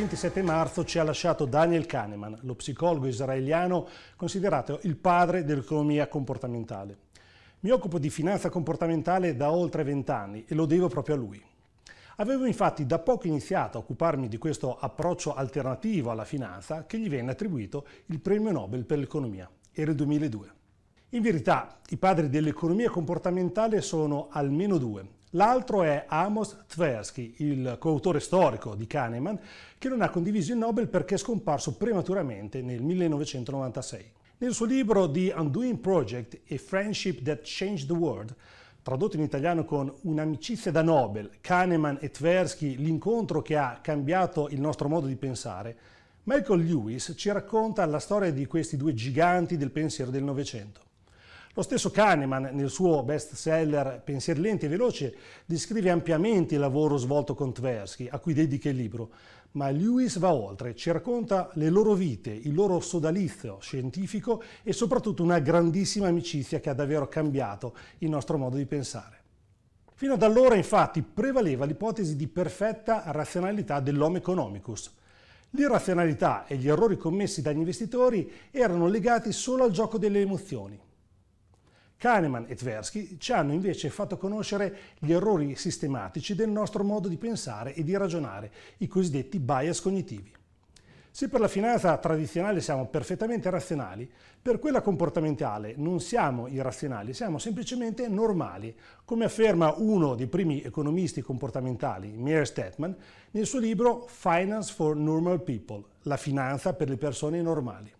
27 marzo ci ha lasciato Daniel Kahneman, lo psicologo israeliano considerato il padre dell'economia comportamentale. Mi occupo di finanza comportamentale da oltre vent'anni e lo devo proprio a lui. Avevo infatti da poco iniziato a occuparmi di questo approccio alternativo alla finanza che gli venne attribuito il premio Nobel per l'economia. Era il 2002. In verità, i padri dell'economia comportamentale sono almeno due L'altro è Amos Tversky, il coautore storico di Kahneman, che non ha condiviso il Nobel perché è scomparso prematuramente nel 1996. Nel suo libro The Undoing Project e Friendship That Changed the World, tradotto in italiano con Un'amicizia da Nobel, Kahneman e Tversky, l'incontro che ha cambiato il nostro modo di pensare, Michael Lewis ci racconta la storia di questi due giganti del pensiero del Novecento. Lo stesso Kahneman, nel suo bestseller Pensieri lenti e veloci, descrive ampiamente il lavoro svolto con Tversky, a cui dedica il libro, ma Lewis va oltre, ci racconta le loro vite, il loro sodalizio scientifico e soprattutto una grandissima amicizia che ha davvero cambiato il nostro modo di pensare. Fino ad allora, infatti, prevaleva l'ipotesi di perfetta razionalità dell'homo economicus. L'irrazionalità e gli errori commessi dagli investitori erano legati solo al gioco delle emozioni. Kahneman e Tversky ci hanno invece fatto conoscere gli errori sistematici del nostro modo di pensare e di ragionare, i cosiddetti bias cognitivi. Se per la finanza tradizionale siamo perfettamente razionali, per quella comportamentale non siamo irrazionali, siamo semplicemente normali, come afferma uno dei primi economisti comportamentali, Meir Stetman, nel suo libro Finance for Normal People, la finanza per le persone normali.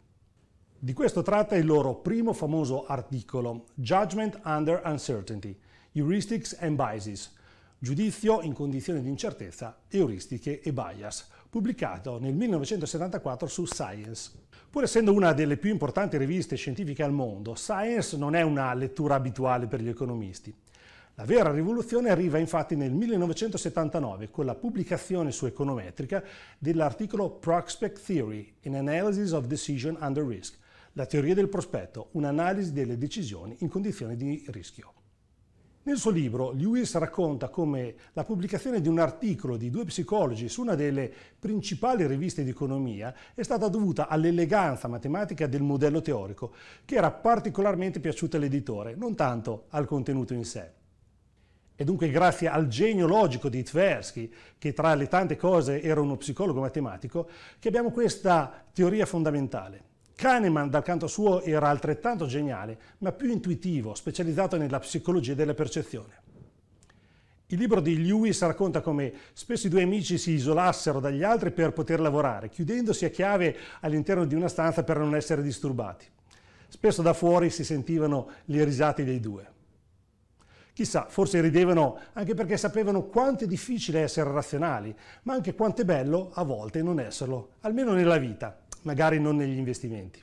Di questo tratta il loro primo famoso articolo, Judgment under Uncertainty, Heuristics and Biases, giudizio in condizioni di incertezza, euristiche e bias, pubblicato nel 1974 su Science. Pur essendo una delle più importanti riviste scientifiche al mondo, Science non è una lettura abituale per gli economisti. La vera rivoluzione arriva infatti nel 1979 con la pubblicazione su Econometrica dell'articolo Prospect Theory, in Analysis of Decision Under Risk, la teoria del prospetto, un'analisi delle decisioni in condizioni di rischio. Nel suo libro Lewis racconta come la pubblicazione di un articolo di due psicologi su una delle principali riviste di economia è stata dovuta all'eleganza matematica del modello teorico, che era particolarmente piaciuta all'editore, non tanto al contenuto in sé. E dunque grazie al genio logico di Tversky, che tra le tante cose era uno psicologo matematico, che abbiamo questa teoria fondamentale. Kahneman dal canto suo era altrettanto geniale, ma più intuitivo, specializzato nella psicologia della percezione. Il libro di Lewis racconta come spesso i due amici si isolassero dagli altri per poter lavorare, chiudendosi a chiave all'interno di una stanza per non essere disturbati. Spesso da fuori si sentivano le risate dei due. Chissà, forse ridevano anche perché sapevano quanto è difficile essere razionali, ma anche quanto è bello a volte non esserlo, almeno nella vita magari non negli investimenti.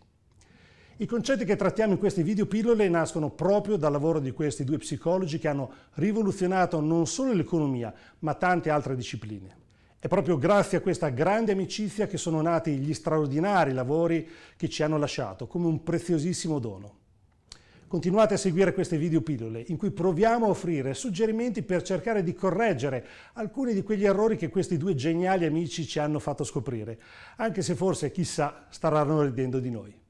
I concetti che trattiamo in queste video pillole nascono proprio dal lavoro di questi due psicologi che hanno rivoluzionato non solo l'economia, ma tante altre discipline. È proprio grazie a questa grande amicizia che sono nati gli straordinari lavori che ci hanno lasciato come un preziosissimo dono. Continuate a seguire queste video pillole in cui proviamo a offrire suggerimenti per cercare di correggere alcuni di quegli errori che questi due geniali amici ci hanno fatto scoprire, anche se forse chissà staranno ridendo di noi.